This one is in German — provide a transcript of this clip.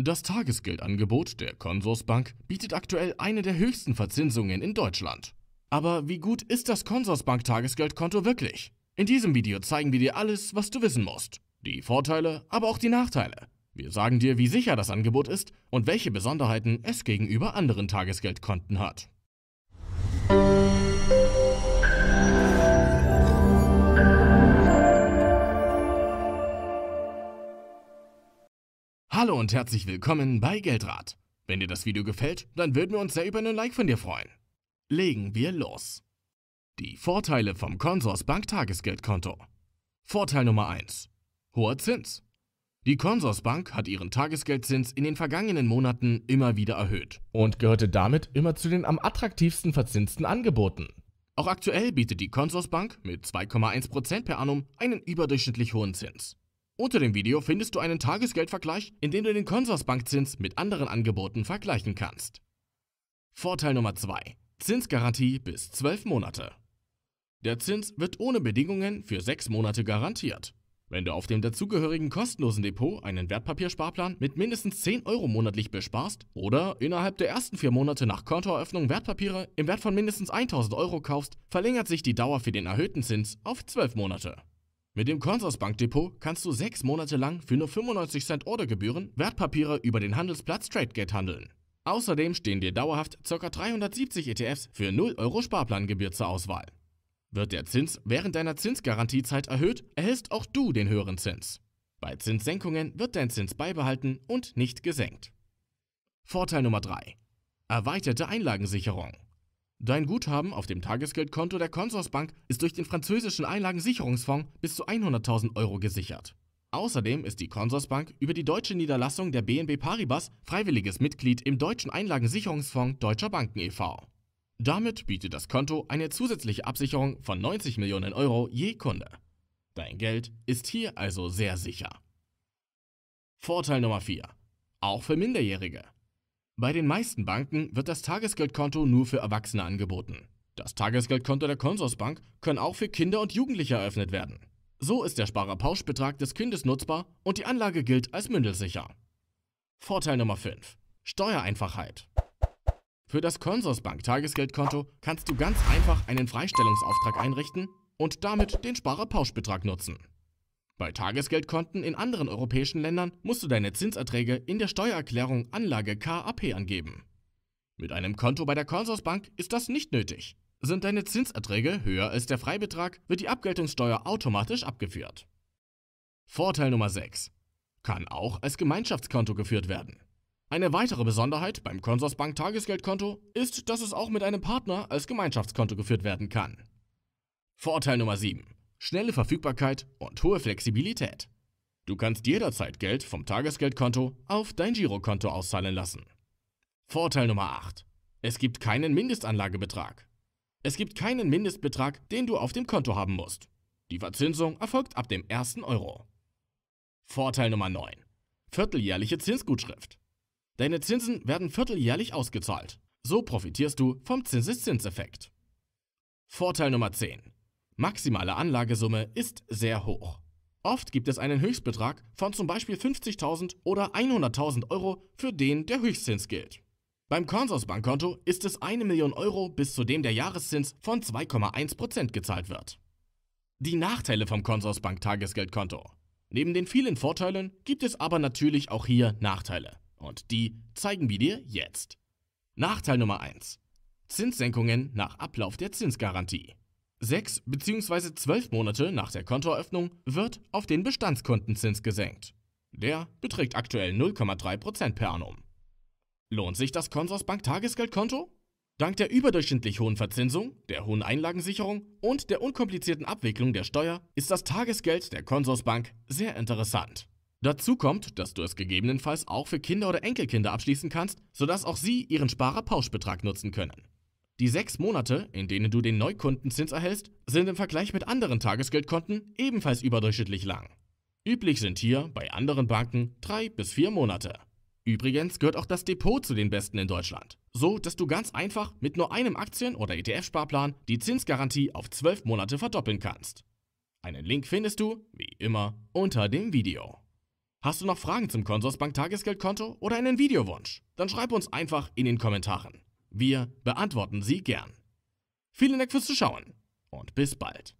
Das Tagesgeldangebot der Consorsbank bietet aktuell eine der höchsten Verzinsungen in Deutschland. Aber wie gut ist das Consorsbank Tagesgeldkonto wirklich? In diesem Video zeigen wir dir alles, was du wissen musst. Die Vorteile, aber auch die Nachteile. Wir sagen dir, wie sicher das Angebot ist und welche Besonderheiten es gegenüber anderen Tagesgeldkonten hat. Hallo und herzlich willkommen bei Geldrat. Wenn dir das Video gefällt, dann würden wir uns sehr über einen Like von dir freuen. Legen wir los. Die Vorteile vom Consors Bank Tagesgeldkonto. Vorteil Nummer 1. Hoher Zins. Die Consors Bank hat ihren Tagesgeldzins in den vergangenen Monaten immer wieder erhöht und gehörte damit immer zu den am attraktivsten verzinsten Angeboten. Auch aktuell bietet die Consors Bank mit 2,1% per annum einen überdurchschnittlich hohen Zins. Unter dem Video findest du einen Tagesgeldvergleich, in dem du den Konsorsbankzins mit anderen Angeboten vergleichen kannst. Vorteil Nummer 2. Zinsgarantie bis 12 Monate. Der Zins wird ohne Bedingungen für 6 Monate garantiert. Wenn du auf dem dazugehörigen kostenlosen Depot einen Wertpapiersparplan mit mindestens 10 Euro monatlich besparst oder innerhalb der ersten 4 Monate nach Kontoeröffnung Wertpapiere im Wert von mindestens 1000 Euro kaufst, verlängert sich die Dauer für den erhöhten Zins auf 12 Monate. Mit dem Consors Depot kannst du sechs Monate lang für nur 95 Cent Ordergebühren Wertpapiere über den Handelsplatz TradeGate handeln. Außerdem stehen dir dauerhaft ca. 370 ETFs für 0 Euro Sparplangebühr zur Auswahl. Wird der Zins während deiner Zinsgarantiezeit erhöht, erhältst auch du den höheren Zins. Bei Zinssenkungen wird dein Zins beibehalten und nicht gesenkt. Vorteil Nummer 3. Erweiterte Einlagensicherung. Dein Guthaben auf dem Tagesgeldkonto der Consorsbank ist durch den französischen Einlagensicherungsfonds bis zu 100.000 Euro gesichert. Außerdem ist die Consorsbank über die deutsche Niederlassung der BNB Paribas freiwilliges Mitglied im deutschen Einlagensicherungsfonds Deutscher Banken e.V. Damit bietet das Konto eine zusätzliche Absicherung von 90 Millionen Euro je Kunde. Dein Geld ist hier also sehr sicher. Vorteil Nummer 4. Auch für Minderjährige. Bei den meisten Banken wird das Tagesgeldkonto nur für Erwachsene angeboten. Das Tagesgeldkonto der Konsorsbank kann auch für Kinder und Jugendliche eröffnet werden. So ist der Sparerpauschbetrag des Kindes nutzbar und die Anlage gilt als mündelsicher. Vorteil Nummer 5. Steuereinfachheit. Für das Konsorsbank Tagesgeldkonto kannst du ganz einfach einen Freistellungsauftrag einrichten und damit den Sparerpauschbetrag nutzen. Bei Tagesgeldkonten in anderen europäischen Ländern musst du deine Zinserträge in der Steuererklärung Anlage KAP angeben. Mit einem Konto bei der Consorsbank ist das nicht nötig. Sind deine Zinserträge höher als der Freibetrag, wird die Abgeltungssteuer automatisch abgeführt. Vorteil Nummer 6. Kann auch als Gemeinschaftskonto geführt werden. Eine weitere Besonderheit beim Consorsbank Tagesgeldkonto ist, dass es auch mit einem Partner als Gemeinschaftskonto geführt werden kann. Vorteil Nummer 7 schnelle Verfügbarkeit und hohe Flexibilität. Du kannst jederzeit Geld vom Tagesgeldkonto auf dein Girokonto auszahlen lassen. Vorteil Nummer 8. Es gibt keinen Mindestanlagebetrag. Es gibt keinen Mindestbetrag, den du auf dem Konto haben musst. Die Verzinsung erfolgt ab dem ersten Euro. Vorteil Nummer 9. Vierteljährliche Zinsgutschrift. Deine Zinsen werden vierteljährlich ausgezahlt. So profitierst du vom Zinseszinseffekt. Vorteil Nummer 10. Maximale Anlagesumme ist sehr hoch. Oft gibt es einen Höchstbetrag von zum Beispiel 50.000 oder 100.000 Euro, für den der Höchstzins gilt. Beim Consorsbankkonto ist es 1 Million Euro, bis zu dem der Jahreszins von 2,1% gezahlt wird. Die Nachteile vom Consorsbank Tagesgeldkonto. Neben den vielen Vorteilen gibt es aber natürlich auch hier Nachteile. Und die zeigen wir dir jetzt. Nachteil Nummer 1. Zinssenkungen nach Ablauf der Zinsgarantie. Sechs bzw. zwölf Monate nach der Kontoeröffnung wird auf den Bestandskundenzins gesenkt. Der beträgt aktuell 0,3% per annum. Lohnt sich das Consorsbank Tagesgeldkonto? Dank der überdurchschnittlich hohen Verzinsung, der hohen Einlagensicherung und der unkomplizierten Abwicklung der Steuer ist das Tagesgeld der Consorsbank sehr interessant. Dazu kommt, dass du es gegebenenfalls auch für Kinder oder Enkelkinder abschließen kannst, sodass auch sie ihren Sparerpauschbetrag nutzen können. Die sechs Monate, in denen du den Neukundenzins erhältst, sind im Vergleich mit anderen Tagesgeldkonten ebenfalls überdurchschnittlich lang. Üblich sind hier bei anderen Banken drei bis vier Monate. Übrigens gehört auch das Depot zu den besten in Deutschland, so dass du ganz einfach mit nur einem Aktien- oder ETF-Sparplan die Zinsgarantie auf zwölf Monate verdoppeln kannst. Einen Link findest du, wie immer, unter dem Video. Hast du noch Fragen zum Konsorsbank Tagesgeldkonto oder einen Videowunsch? Dann schreib uns einfach in den Kommentaren. Wir beantworten sie gern. Vielen Dank fürs Zuschauen und bis bald.